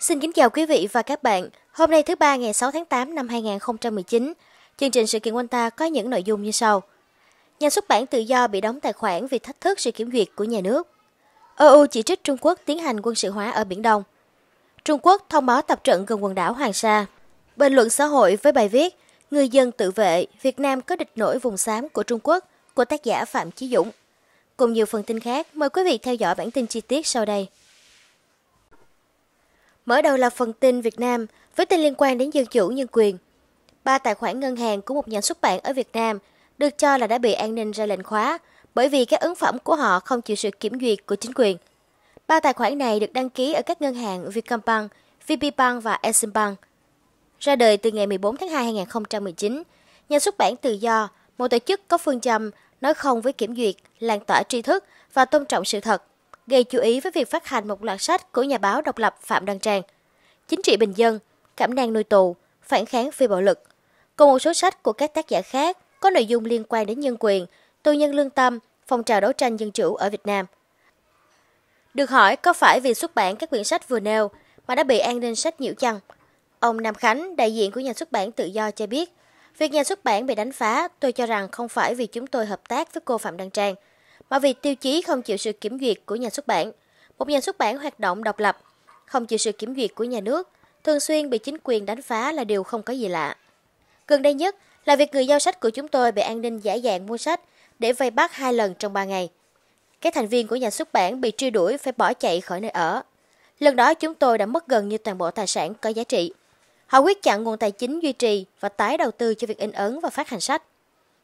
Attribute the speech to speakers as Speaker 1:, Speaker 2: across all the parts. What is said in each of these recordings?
Speaker 1: Xin kính chào quý vị và các bạn. Hôm nay thứ ba ngày 6 tháng 8 năm 2019, chương trình sự kiện quanh ta có những nội dung như sau. Nhà xuất bản tự do bị đóng tài khoản vì thách thức sự kiểm duyệt của nhà nước. EU chỉ trích Trung Quốc tiến hành quân sự hóa ở Biển Đông. Trung Quốc thông báo tập trận gần quần đảo Hoàng Sa. Bình luận xã hội với bài viết Người dân tự vệ, Việt Nam có địch nổi vùng xám của Trung Quốc của tác giả Phạm Chí Dũng. Cùng nhiều phần tin khác, mời quý vị theo dõi bản tin chi tiết sau đây. Mở đầu là phần tin Việt Nam với tin liên quan đến dân chủ nhân quyền. Ba tài khoản ngân hàng của một nhà xuất bản ở Việt Nam được cho là đã bị an ninh ra lệnh khóa bởi vì các ấn phẩm của họ không chịu sự kiểm duyệt của chính quyền. Ba tài khoản này được đăng ký ở các ngân hàng Vietcombank, VPBank và Eximbank. Ra đời từ ngày 14 tháng 2 2019, nhà xuất bản Tự Do, một tổ chức có phương châm nói không với kiểm duyệt, lan tỏa tri thức và tôn trọng sự thật gây chú ý với việc phát hành một loạt sách của nhà báo độc lập Phạm Đăng Trang. Chính trị bình dân, cảm năng nuôi tù, phản kháng phi bạo lực. còn một số sách của các tác giả khác có nội dung liên quan đến nhân quyền, tù nhân lương tâm, phong trào đấu tranh dân chủ ở Việt Nam. Được hỏi có phải vì xuất bản các quyển sách vừa nêu mà đã bị an ninh sách nhiễu chăng? Ông Nam Khánh, đại diện của nhà xuất bản tự do cho biết, việc nhà xuất bản bị đánh phá tôi cho rằng không phải vì chúng tôi hợp tác với cô Phạm Đăng Trang – mà vì tiêu chí không chịu sự kiểm duyệt của nhà xuất bản. Một nhà xuất bản hoạt động độc lập, không chịu sự kiểm duyệt của nhà nước, thường xuyên bị chính quyền đánh phá là điều không có gì lạ. Gần đây nhất là việc người giao sách của chúng tôi bị an ninh giải dạng mua sách để vây bắt hai lần trong 3 ngày. Các thành viên của nhà xuất bản bị truy đuổi phải bỏ chạy khỏi nơi ở. Lần đó chúng tôi đã mất gần như toàn bộ tài sản có giá trị. Họ quyết chặn nguồn tài chính duy trì và tái đầu tư cho việc in ấn và phát hành sách.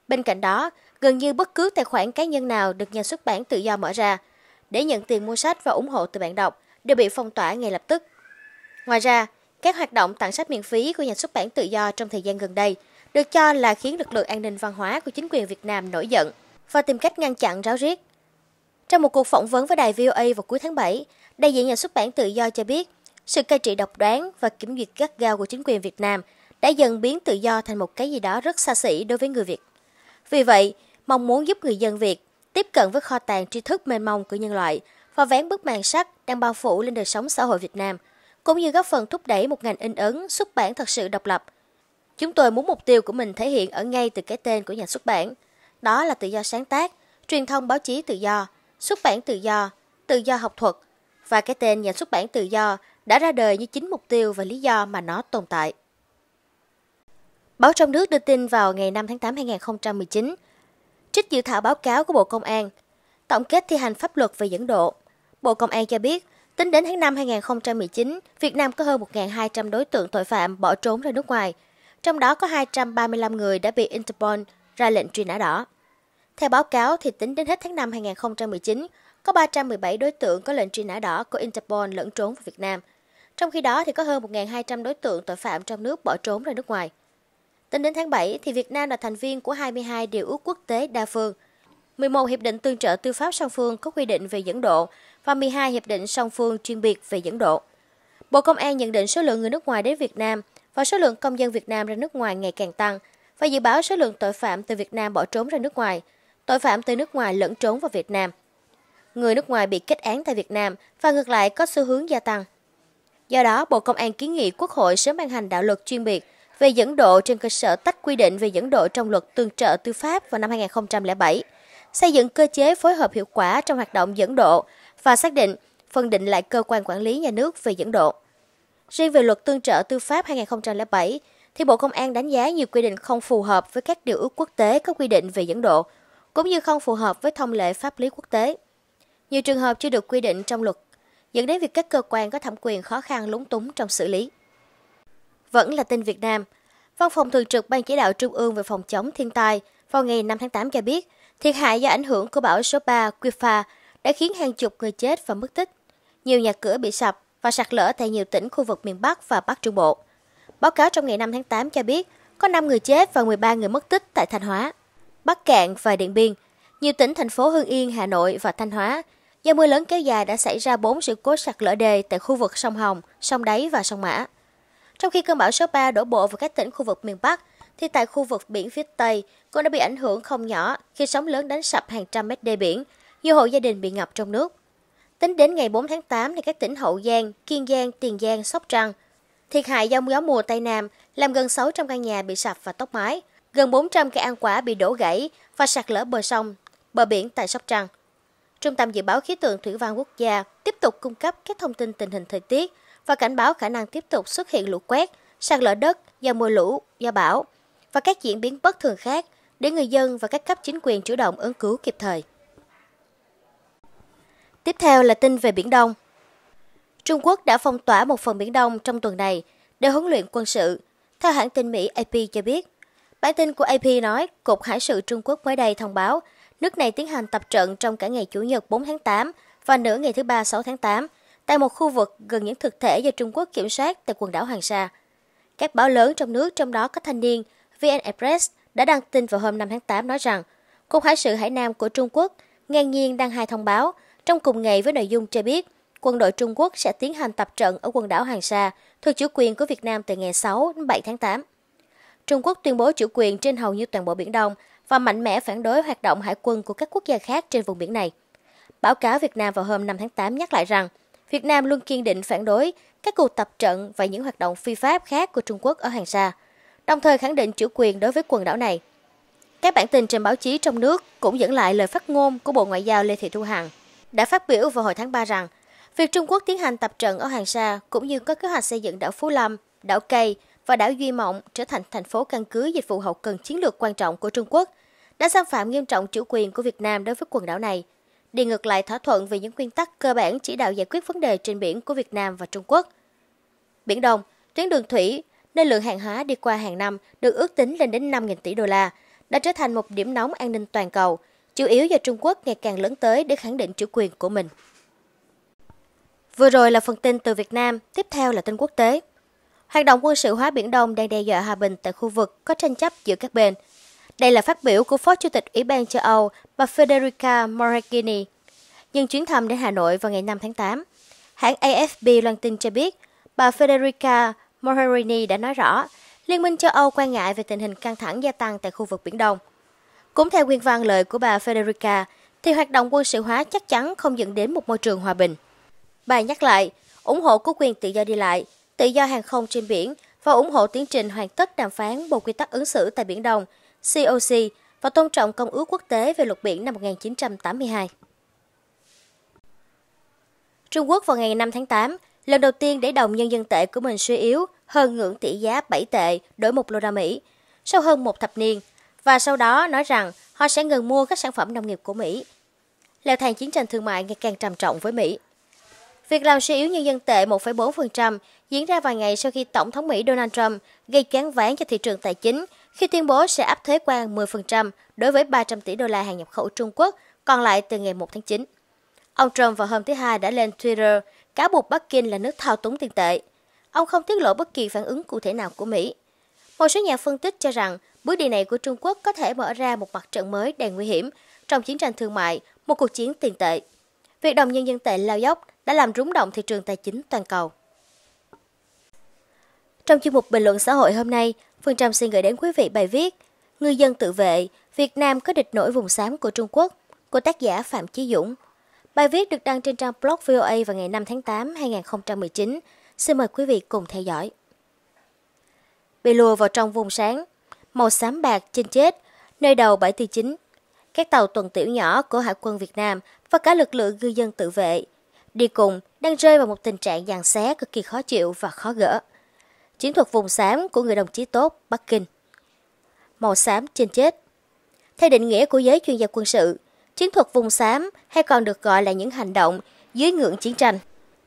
Speaker 1: Bên cạnh đó, gần như bất cứ tài khoản cá nhân nào được nhà xuất bản tự do mở ra để nhận tiền mua sách và ủng hộ từ bạn đọc đều bị phong tỏa ngay lập tức. Ngoài ra, các hoạt động tặng sách miễn phí của nhà xuất bản tự do trong thời gian gần đây được cho là khiến lực lượng an ninh văn hóa của chính quyền Việt Nam nổi giận và tìm cách ngăn chặn ráo riết. Trong một cuộc phỏng vấn với đài VOA vào cuối tháng 7, đại diện nhà xuất bản tự do cho biết sự cai trị độc đoán và kiểm duyệt gắt gao của chính quyền Việt Nam đã dần biến tự do thành một cái gì đó rất xa xỉ đối với người Việt. Vì vậy, mong muốn giúp người dân Việt tiếp cận với kho tàng tri thức mênh mông của nhân loại và vén bức màn sắt đang bao phủ lên đời sống xã hội Việt Nam, cũng như góp phần thúc đẩy một ngành in ấn xuất bản thật sự độc lập. Chúng tôi muốn mục tiêu của mình thể hiện ở ngay từ cái tên của nhà xuất bản, đó là tự do sáng tác, truyền thông báo chí tự do, xuất bản tự do, tự do học thuật và cái tên nhà xuất bản tự do đã ra đời như chính mục tiêu và lý do mà nó tồn tại. Báo trong nước đưa tin vào ngày 5 tháng 8 2019, Trích dự thảo báo cáo của Bộ Công an, tổng kết thi hành pháp luật về dẫn độ. Bộ Công an cho biết, tính đến tháng 5 2019, Việt Nam có hơn 1.200 đối tượng tội phạm bỏ trốn ra nước ngoài, trong đó có 235 người đã bị Interpol ra lệnh truy nã đỏ. Theo báo cáo thì tính đến hết tháng 5 2019, có 317 đối tượng có lệnh truy nã đỏ của Interpol lẫn trốn vào Việt Nam. Trong khi đó thì có hơn 1.200 đối tượng tội phạm trong nước bỏ trốn ra nước ngoài. Tính đến tháng 7 thì Việt Nam là thành viên của 22 điều ước quốc tế đa phương. 11 hiệp định tương trợ tư pháp song phương có quy định về dẫn độ và 12 hiệp định song phương chuyên biệt về dẫn độ. Bộ Công an nhận định số lượng người nước ngoài đến Việt Nam và số lượng công dân Việt Nam ra nước ngoài ngày càng tăng và dự báo số lượng tội phạm từ Việt Nam bỏ trốn ra nước ngoài, tội phạm từ nước ngoài lẫn trốn vào Việt Nam. Người nước ngoài bị kết án tại Việt Nam và ngược lại có xu hướng gia tăng. Do đó, Bộ Công an kiến nghị Quốc hội sớm ban hành đạo luật chuyên biệt về dẫn độ trên cơ sở tách quy định về dẫn độ trong luật tương trợ tư pháp vào năm 2007, xây dựng cơ chế phối hợp hiệu quả trong hoạt động dẫn độ và xác định, phân định lại cơ quan quản lý nhà nước về dẫn độ. Riêng về luật tương trợ tư pháp 2007, thì Bộ Công an đánh giá nhiều quy định không phù hợp với các điều ước quốc tế có quy định về dẫn độ, cũng như không phù hợp với thông lệ pháp lý quốc tế. Nhiều trường hợp chưa được quy định trong luật, dẫn đến việc các cơ quan có thẩm quyền khó khăn lúng túng trong xử lý vẫn là tin Việt Nam. Văn phòng Thường trực Ban Chỉ đạo Trung ương về phòng chống thiên tai vào ngày 5 tháng 8 cho biết, thiệt hại do ảnh hưởng của bão số 3 Quifa đã khiến hàng chục người chết và mất tích. Nhiều nhà cửa bị sập và sạt lở tại nhiều tỉnh khu vực miền Bắc và Bắc Trung Bộ. Báo cáo trong ngày 5 tháng 8 cho biết có 5 người chết và 13 người mất tích tại Thanh Hóa, Bắc Cạn và Điện Biên. Nhiều tỉnh thành phố Hưng Yên, Hà Nội và Thanh Hóa do mưa lớn kéo dài đã xảy ra 4 sự cố sạt lở đê tại khu vực sông Hồng, sông Đáy và sông Mã. Trong khi cơn bão số 3 đổ bộ vào các tỉnh khu vực miền Bắc, thì tại khu vực biển phía Tây cũng đã bị ảnh hưởng không nhỏ khi sóng lớn đánh sập hàng trăm mét đê biển, nhiều hộ gia đình bị ngập trong nước. Tính đến ngày 4 tháng 8 thì các tỉnh Hậu Giang, Kiên Giang, Tiền Giang, Sóc Trăng. Thiệt hại do gió mùa Tây Nam làm gần 600 căn nhà bị sập và tốc mái, gần 400 cây ăn quả bị đổ gãy và sạt lở bờ sông, bờ biển tại Sóc Trăng. Trung tâm Dự báo Khí tượng Thủy văn Quốc gia tiếp tục cung cấp các thông tin tình hình thời tiết – và cảnh báo khả năng tiếp tục xuất hiện lũ quét, sạt lở đất do mưa lũ, do bão và các diễn biến bất thường khác để người dân và các cấp chính quyền chủ động ứng cứu kịp thời. Tiếp theo là tin về Biển Đông. Trung Quốc đã phong tỏa một phần Biển Đông trong tuần này để huấn luyện quân sự, theo hãng tin Mỹ AP cho biết. Bản tin của AP nói, Cục Hải sự Trung Quốc mới đây thông báo, nước này tiến hành tập trận trong cả ngày Chủ nhật 4 tháng 8 và nửa ngày thứ Ba 6 tháng 8 tại một khu vực gần những thực thể do Trung Quốc kiểm soát tại quần đảo Hoàng Sa. Các báo lớn trong nước trong đó có Thanh niên, VN Express đã đăng tin vào hôm 5 tháng 8 nói rằng Cục Hải sự Hải Nam của Trung Quốc ngang nhiên đăng hai thông báo trong cùng ngày với nội dung cho biết quân đội Trung Quốc sẽ tiến hành tập trận ở quần đảo Hoàng Sa thuộc chủ quyền của Việt Nam từ ngày 6 đến 7 tháng 8. Trung Quốc tuyên bố chủ quyền trên hầu như toàn bộ Biển Đông và mạnh mẽ phản đối hoạt động hải quân của các quốc gia khác trên vùng biển này. Báo cáo Việt Nam vào hôm 5 tháng 8 nhắc lại rằng Việt Nam luôn kiên định phản đối các cuộc tập trận và những hoạt động phi pháp khác của Trung Quốc ở Hoàng Sa, đồng thời khẳng định chủ quyền đối với quần đảo này. Các bản tin trên báo chí trong nước cũng dẫn lại lời phát ngôn của Bộ Ngoại giao Lê Thị Thu Hằng đã phát biểu vào hồi tháng 3 rằng việc Trung Quốc tiến hành tập trận ở Hoàng Sa cũng như có kế hoạch xây dựng đảo Phú Lâm, đảo Cây và đảo Duy Mộng trở thành thành phố căn cứ dịch vụ hậu cần chiến lược quan trọng của Trung Quốc đã xâm phạm nghiêm trọng chủ quyền của Việt Nam đối với quần đảo này – đi ngược lại thỏa thuận về những nguyên tắc cơ bản chỉ đạo giải quyết vấn đề trên biển của Việt Nam và Trung Quốc. Biển Đông, tuyến đường thủy, nơi lượng hàng hóa đi qua hàng năm được ước tính lên đến 5.000 tỷ đô la, đã trở thành một điểm nóng an ninh toàn cầu, chủ yếu do Trung Quốc ngày càng lớn tới để khẳng định chủ quyền của mình. Vừa rồi là phần tin từ Việt Nam, tiếp theo là tin quốc tế. Hoạt động quân sự hóa Biển Đông đang đe dọa hòa bình tại khu vực có tranh chấp giữa các bên – đây là phát biểu của Phó Chủ tịch Ủy ban châu Âu, bà Federica Morgherini, nhân chuyến thăm đến Hà Nội vào ngày 5 tháng 8. Hãng AFP loan tin cho biết, bà Federica Mogherini đã nói rõ, Liên minh châu Âu quan ngại về tình hình căng thẳng gia tăng tại khu vực Biển Đông. Cũng theo nguyên văn lời của bà Federica, thì hoạt động quân sự hóa chắc chắn không dẫn đến một môi trường hòa bình. Bà nhắc lại, ủng hộ của quyền tự do đi lại, tự do hàng không trên biển và ủng hộ tiến trình hoàn tất đàm phán bộ quy tắc ứng xử tại Biển Đông – COC và tôn trọng Công ước Quốc tế về luật biển năm 1982. Trung Quốc vào ngày 5 tháng 8, lần đầu tiên để đồng nhân dân tệ của mình suy yếu hơn ngưỡng tỷ giá 7 tệ đổi 1 đô la Mỹ sau hơn một thập niên và sau đó nói rằng họ sẽ ngừng mua các sản phẩm nông nghiệp của Mỹ. Leo thang chiến tranh thương mại ngày càng trầm trọng với Mỹ. Việc làm suy yếu nhân dân tệ 1,4% diễn ra vài ngày sau khi Tổng thống Mỹ Donald Trump gây cán ván cho thị trường tài chính khi tuyên bố sẽ áp thuế quan 10% đối với 300 tỷ đô la hàng nhập khẩu Trung Quốc còn lại từ ngày 1 tháng 9. Ông Trump vào hôm thứ Hai đã lên Twitter cáo buộc Bắc Kinh là nước thao túng tiền tệ. Ông không tiết lộ bất kỳ phản ứng cụ thể nào của Mỹ. Một số nhà phân tích cho rằng bước đi này của Trung Quốc có thể mở ra một mặt trận mới đầy nguy hiểm trong chiến tranh thương mại, một cuộc chiến tiền tệ. Việc đồng nhân dân tệ lao dốc đã làm rúng động thị trường tài chính toàn cầu. Trong chuyên mục bình luận xã hội hôm nay, Phương Trâm xin gửi đến quý vị bài viết Ngư dân tự vệ, Việt Nam có địch nổi vùng xám của Trung Quốc của tác giả Phạm Chí Dũng. Bài viết được đăng trên trang blog VOA vào ngày 5 tháng 8, 2019. Xin mời quý vị cùng theo dõi. Bị lùa vào trong vùng sáng, màu xám bạc trên chết, nơi đầu bãi tư chính. Các tàu tuần tiểu nhỏ của Hải quân Việt Nam và cả lực lượng ngư dân tự vệ đi cùng đang rơi vào một tình trạng giàn xé cực kỳ khó chịu và khó gỡ. Chiến thuật vùng xám của người đồng chí tốt Bắc Kinh. Màu xám trên chết Theo định nghĩa của giới chuyên gia quân sự, chiến thuật vùng xám hay còn được gọi là những hành động dưới ngưỡng chiến tranh,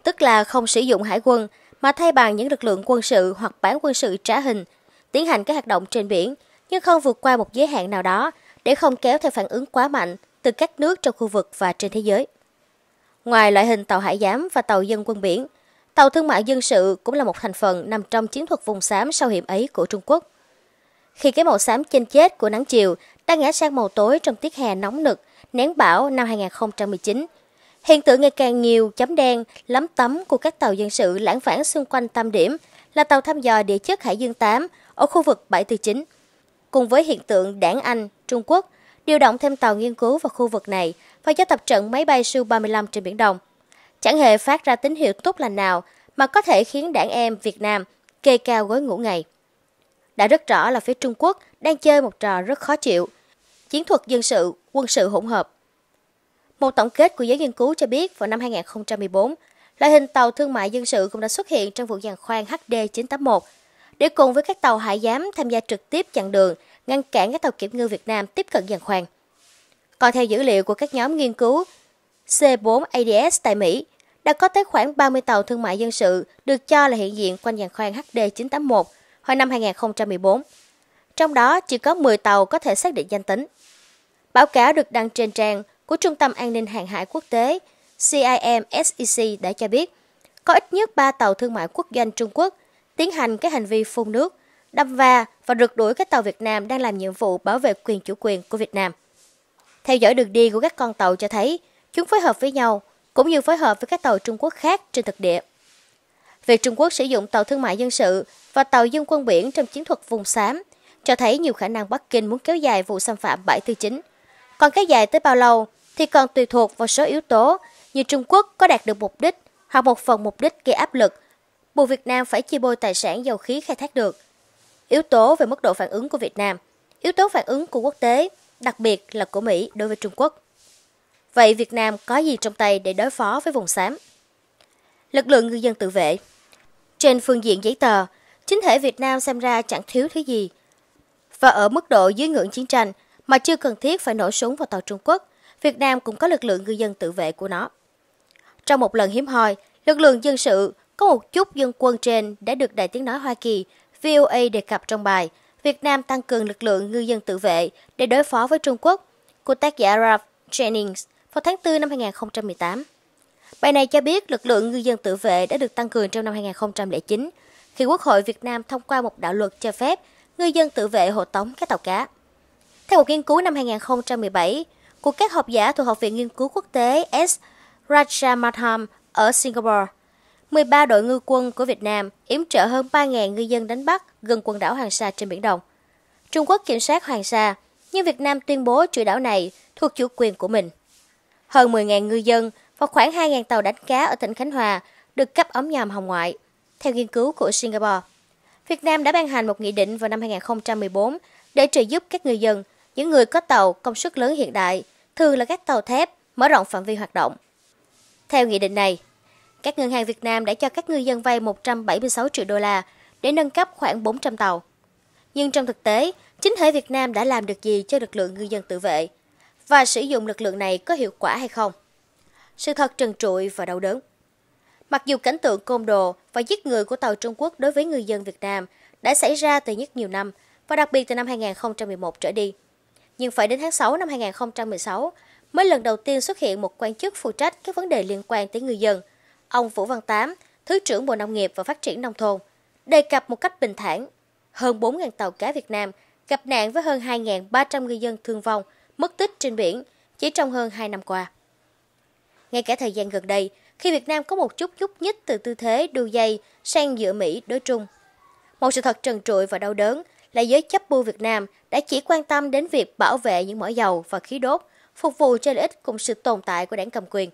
Speaker 1: tức là không sử dụng hải quân mà thay bằng những lực lượng quân sự hoặc bán quân sự trả hình, tiến hành các hoạt động trên biển nhưng không vượt qua một giới hạn nào đó để không kéo theo phản ứng quá mạnh từ các nước trong khu vực và trên thế giới. Ngoài loại hình tàu hải giám và tàu dân quân biển – Tàu thương mại dân sự cũng là một thành phần nằm trong chiến thuật vùng xám sau hiểm ấy của Trung Quốc. Khi cái màu xám chênh chết của nắng chiều đang ngã sang màu tối trong tiết hè nóng nực, nén bão năm 2019, hiện tượng ngày càng nhiều chấm đen, lấm tấm của các tàu dân sự lãng vãng xung quanh tâm điểm là tàu thăm dò địa chất Hải Dương 8 ở khu vực 749. Cùng với hiện tượng đảng Anh, Trung Quốc điều động thêm tàu nghiên cứu vào khu vực này và cho tập trận máy bay Su-35 trên Biển Đông – chẳng hề phát ra tín hiệu tốt lành nào mà có thể khiến đảng em Việt Nam kê cao gối ngủ ngày. Đã rất rõ là phía Trung Quốc đang chơi một trò rất khó chịu, chiến thuật dân sự, quân sự hỗn hợp. Một tổng kết của giới nghiên cứu cho biết vào năm 2014, loại hình tàu thương mại dân sự cũng đã xuất hiện trong vụ giàn khoan HD981, để cùng với các tàu hải giám tham gia trực tiếp chặn đường, ngăn cản các tàu kiểm ngư Việt Nam tiếp cận giàn khoan. Còn theo dữ liệu của các nhóm nghiên cứu C4 ADS tại Mỹ đã có tới khoảng 30 tàu thương mại dân sự được cho là hiện diện quanh giàn khoan HD981 hồi năm 2014. Trong đó chỉ có 10 tàu có thể xác định danh tính. Báo cáo được đăng trên trang của Trung tâm An ninh Hàng hải Quốc tế CIMSEC e đã cho biết có ít nhất 3 tàu thương mại quốc doanh Trung Quốc tiến hành cái hành vi phun nước, đâm va và rượt đuổi các tàu Việt Nam đang làm nhiệm vụ bảo vệ quyền chủ quyền của Việt Nam. Theo dõi đường đi của các con tàu cho thấy Chúng phối hợp với nhau, cũng như phối hợp với các tàu Trung Quốc khác trên thực địa. Việc Trung Quốc sử dụng tàu thương mại dân sự và tàu dân quân biển trong chiến thuật vùng xám cho thấy nhiều khả năng Bắc Kinh muốn kéo dài vụ xâm phạm bãi tư chính. Còn kéo dài tới bao lâu thì còn tùy thuộc vào số yếu tố như Trung Quốc có đạt được mục đích hoặc một phần mục đích gây áp lực, buộc Việt Nam phải chia bôi tài sản dầu khí khai thác được. Yếu tố về mức độ phản ứng của Việt Nam, yếu tố phản ứng của quốc tế, đặc biệt là của Mỹ đối với Trung Quốc. Vậy Việt Nam có gì trong tay để đối phó với vùng xám? Lực lượng ngư dân tự vệ Trên phương diện giấy tờ, chính thể Việt Nam xem ra chẳng thiếu thứ gì. Và ở mức độ dưới ngưỡng chiến tranh mà chưa cần thiết phải nổ súng vào tàu Trung Quốc, Việt Nam cũng có lực lượng ngư dân tự vệ của nó. Trong một lần hiếm hoi, lực lượng dân sự có một chút dân quân trên đã được Đại Tiếng Nói Hoa Kỳ VOA đề cập trong bài Việt Nam tăng cường lực lượng ngư dân tự vệ để đối phó với Trung Quốc của tác giả Ralph Jennings – vào tháng 4 năm 2018. Bài này cho biết lực lượng ngư dân tự vệ đã được tăng cường trong năm 2009 khi Quốc hội Việt Nam thông qua một đạo luật cho phép ngư dân tự vệ hộ tống các tàu cá. Theo một nghiên cứu năm 2017 của các học giả thuộc Học viện Nghiên cứu Quốc tế S. Rajamatham ở Singapore, 13 đội ngư quân của Việt Nam yểm trợ hơn 3.000 ngư dân đánh bắt gần quần đảo Hoàng Sa trên Biển Đông. Trung Quốc kiểm soát Hoàng Sa, nhưng Việt Nam tuyên bố chủ đảo này thuộc chủ quyền của mình. Hơn 10.000 ngư dân và khoảng 2.000 tàu đánh cá ở tỉnh Khánh Hòa được cấp ống nhòm hồng ngoại, theo nghiên cứu của Singapore. Việt Nam đã ban hành một nghị định vào năm 2014 để trợ giúp các ngư dân, những người có tàu công suất lớn hiện đại, thường là các tàu thép, mở rộng phạm vi hoạt động. Theo nghị định này, các ngân hàng Việt Nam đã cho các ngư dân vay 176 triệu đô la để nâng cấp khoảng 400 tàu. Nhưng trong thực tế, chính thể Việt Nam đã làm được gì cho lực lượng ngư dân tự vệ? và sử dụng lực lượng này có hiệu quả hay không. Sự thật trần trụi và đau đớn. Mặc dù cảnh tượng côn đồ và giết người của tàu Trung Quốc đối với người dân Việt Nam đã xảy ra từ nhất nhiều năm và đặc biệt từ năm 2011 trở đi, nhưng phải đến tháng 6 năm 2016 mới lần đầu tiên xuất hiện một quan chức phụ trách các vấn đề liên quan tới người dân, ông Vũ Văn Tám, Thứ trưởng Bộ Nông nghiệp và Phát triển Nông thôn, đề cập một cách bình thản hơn 4.000 tàu cá Việt Nam gặp nạn với hơn 2.300 người dân thương vong – mất tích trên biển chỉ trong hơn 2 năm qua. Ngay cả thời gian gần đây, khi Việt Nam có một chút nhúc nhích từ tư thế đu dây sang giữa Mỹ đối Trung. Một sự thật trần trụi và đau đớn là giới chấp bu Việt Nam đã chỉ quan tâm đến việc bảo vệ những mỏ dầu và khí đốt, phục vụ cho lợi ích cùng sự tồn tại của đảng cầm quyền,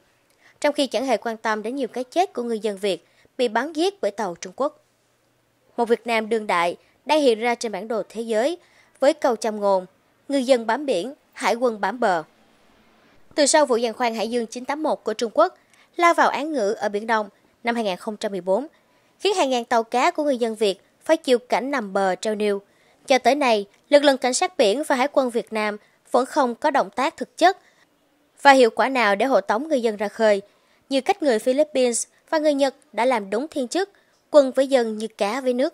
Speaker 1: trong khi chẳng hề quan tâm đến nhiều cái chết của người dân Việt bị bắn giết bởi tàu Trung Quốc. Một Việt Nam đương đại đang hiện ra trên bản đồ thế giới với câu châm ngôn, người dân bám biển, hải quân bám bờ. Từ sau vụ giàn khoan Hải dương 981 của Trung Quốc lao vào án ngữ ở Biển Đông năm 2014, khiến hàng ngàn tàu cá của người dân Việt phải chịu cảnh nằm bờ treo niêu. Cho tới nay, lực lượng cảnh sát biển và hải quân Việt Nam vẫn không có động tác thực chất và hiệu quả nào để hộ tống người dân ra khơi, như cách người Philippines và người Nhật đã làm đúng thiên chức, quân với dân như cá với nước.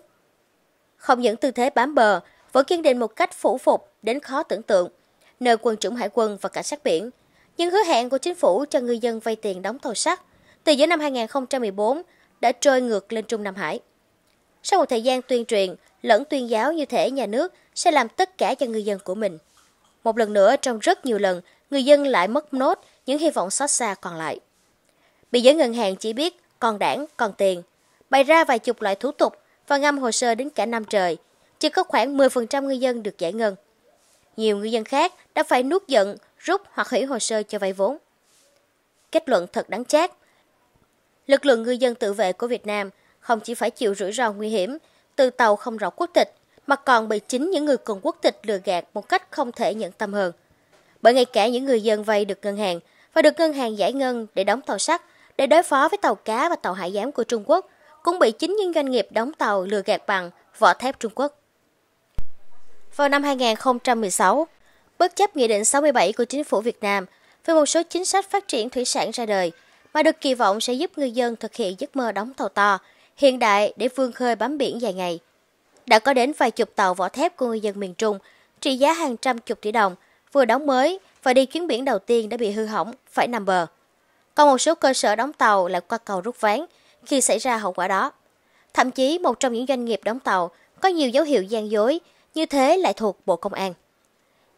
Speaker 1: Không những tư thế bám bờ, vẫn kiên định một cách phủ phục đến khó tưởng tượng – nơi quân chủng hải quân và cảnh sát biển. Những hứa hẹn của chính phủ cho ngư dân vay tiền đóng tàu sắt từ giữa năm 2014 đã trôi ngược lên Trung Nam Hải. Sau một thời gian tuyên truyền, lẫn tuyên giáo như thể nhà nước sẽ làm tất cả cho ngư dân của mình. Một lần nữa trong rất nhiều lần, người dân lại mất nốt những hy vọng xót xa còn lại. Bị giới ngân hàng chỉ biết còn đảng, còn tiền, bày ra vài chục loại thủ tục và ngâm hồ sơ đến cả năm trời, chỉ có khoảng 10% người dân được giải ngân. Nhiều ngư dân khác đã phải nuốt giận, rút hoặc hủy hồ sơ cho vay vốn. Kết luận thật đáng chát. Lực lượng ngư dân tự vệ của Việt Nam không chỉ phải chịu rủi ro nguy hiểm từ tàu không rõ quốc tịch, mà còn bị chính những người cùng quốc tịch lừa gạt một cách không thể nhận tâm hơn. Bởi ngay cả những người dân vay được ngân hàng và được ngân hàng giải ngân để đóng tàu sắt, để đối phó với tàu cá và tàu hải giám của Trung Quốc, cũng bị chính những doanh nghiệp đóng tàu lừa gạt bằng vỏ thép Trung Quốc vào năm 2016, bất chấp Nghị định 67 của Chính phủ Việt Nam về một số chính sách phát triển thủy sản ra đời mà được kỳ vọng sẽ giúp ngư dân thực hiện giấc mơ đóng tàu to, hiện đại để vươn khơi bám biển dài ngày. Đã có đến vài chục tàu vỏ thép của ngư dân miền Trung trị giá hàng trăm chục tỷ đồng vừa đóng mới và đi chuyến biển đầu tiên đã bị hư hỏng, phải nằm bờ. Còn một số cơ sở đóng tàu lại qua cầu rút ván khi xảy ra hậu quả đó. Thậm chí một trong những doanh nghiệp đóng tàu có nhiều dấu hiệu gian dối như thế lại thuộc Bộ Công an.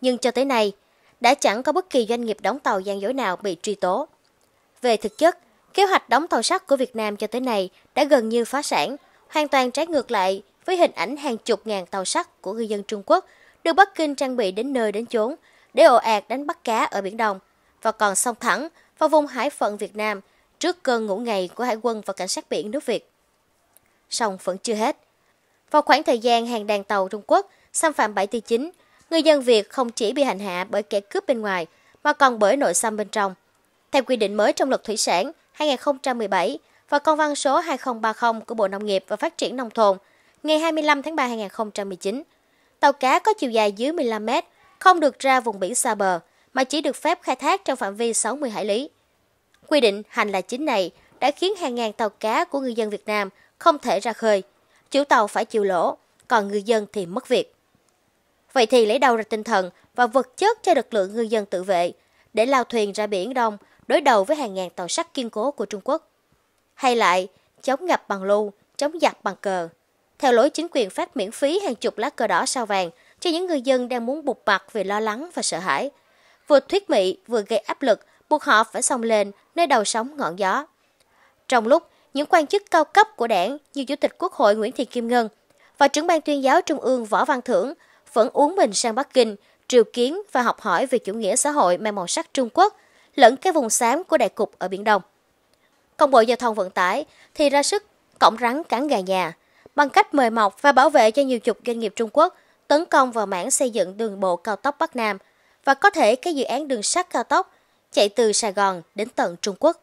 Speaker 1: Nhưng cho tới nay, đã chẳng có bất kỳ doanh nghiệp đóng tàu gian dối nào bị truy tố. Về thực chất, kế hoạch đóng tàu sắt của Việt Nam cho tới nay đã gần như phá sản, hoàn toàn trái ngược lại với hình ảnh hàng chục ngàn tàu sắt của ngư dân Trung Quốc được Bắc Kinh trang bị đến nơi đến chốn để ồ ạt đánh bắt cá ở Biển Đông và còn song thẳng vào vùng hải phận Việt Nam trước cơn ngủ ngày của Hải quân và Cảnh sát biển nước Việt. Song vẫn chưa hết. Vào khoảng thời gian hàng đàn tàu Trung Quốc – xâm phạm 7 từ 9, người dân Việt không chỉ bị hành hạ bởi kẻ cướp bên ngoài mà còn bởi nội xâm bên trong. Theo quy định mới trong luật thủy sản 2017 và công văn số 2030 của Bộ Nông nghiệp và Phát triển Nông thôn ngày 25 tháng 3 2019, tàu cá có chiều dài dưới 15 mét không được ra vùng biển xa bờ mà chỉ được phép khai thác trong phạm vi 60 hải lý. Quy định hành là chính này đã khiến hàng ngàn tàu cá của người dân Việt Nam không thể ra khơi. Chủ tàu phải chịu lỗ, còn người dân thì mất việc. Vậy thì lấy đâu ra tinh thần và vật chất cho lực lượng ngư dân tự vệ để lao thuyền ra biển Đông đối đầu với hàng ngàn tàu sắt kiên cố của Trung Quốc. Hay lại, chống ngập bằng lưu, chống giặc bằng cờ. Theo lối chính quyền phát miễn phí hàng chục lá cờ đỏ sao vàng cho những người dân đang muốn bục mặt vì lo lắng và sợ hãi. Vừa thuyết mị vừa gây áp lực buộc họ phải xông lên nơi đầu sóng ngọn gió. Trong lúc những quan chức cao cấp của đảng như Chủ tịch Quốc hội Nguyễn Thị Kim Ngân và trưởng ban tuyên giáo Trung ương Võ Văn Thưởng vẫn uống mình sang Bắc Kinh, triều kiến và học hỏi về chủ nghĩa xã hội mang màu sắc Trung Quốc, lẫn cái vùng xám của đại cục ở Biển Đông. Công Bộ Giao thông Vận tải thì ra sức cổng rắn cắn gà nhà, bằng cách mời mọc và bảo vệ cho nhiều chục doanh nghiệp Trung Quốc tấn công vào mảng xây dựng đường bộ cao tốc Bắc Nam và có thể cái dự án đường sắt cao tốc chạy từ Sài Gòn đến tận Trung Quốc.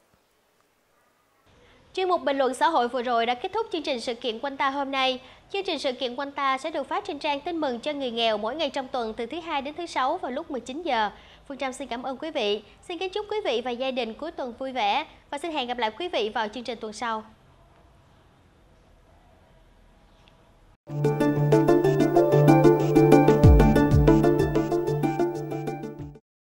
Speaker 1: Chuyên mục bình luận xã hội vừa rồi đã kết thúc chương trình sự kiện quanh ta hôm nay. Chương trình sự kiện quanh ta sẽ được phát trên trang tin mừng cho người nghèo mỗi ngày trong tuần từ thứ hai đến thứ sáu vào lúc 19 giờ. Phương Trâm xin cảm ơn quý vị. Xin kính chúc quý vị và gia đình cuối tuần vui vẻ và xin hẹn gặp lại quý vị vào chương trình tuần sau.